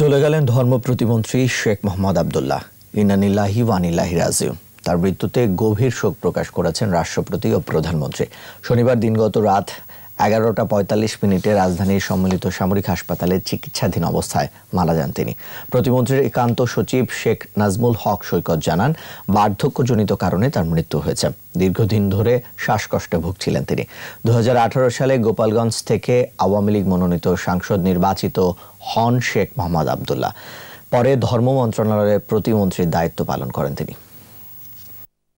চলে গেলেন ধর্ম প্রতিমন্ত্রী শেখ মোহাম্মদ আবদুল্লাহ ইনানিল্লাহি ওয়ানিল্লাহি রাজিউ তার মৃত্যুতে গভীর শোক প্রকাশ করেছেন রাষ্ট্রপতি ও প্রধানমন্ত্রী শনিবার দিনগত রাত এগারোটা পঁয়তাল্লিশ মিনিটে রাজধানীর সম্মিলিত সামরিক হাসপাতালে চিকিৎসাধীন অবস্থায় মারা যান তিনি প্রতিমন্ত্রীর একান্ত সচিব শেখ নাজমুল হক সৈকত জানান বার্ধক্যজনিত কারণে তার মৃত্যু হয়েছে দীর্ঘদিন ধরে শ্বাসকষ্টে ভুগছিলেন তিনি দু সালে গোপালগঞ্জ থেকে আওয়ামী লীগ মনোনীত সাংসদ নির্বাচিত হন শেখ মোহাম্মদ আবদুল্লাহ পরে ধর্ম মন্ত্রণালয়ের প্রতিমন্ত্রীর দায়িত্ব পালন করেন তিনি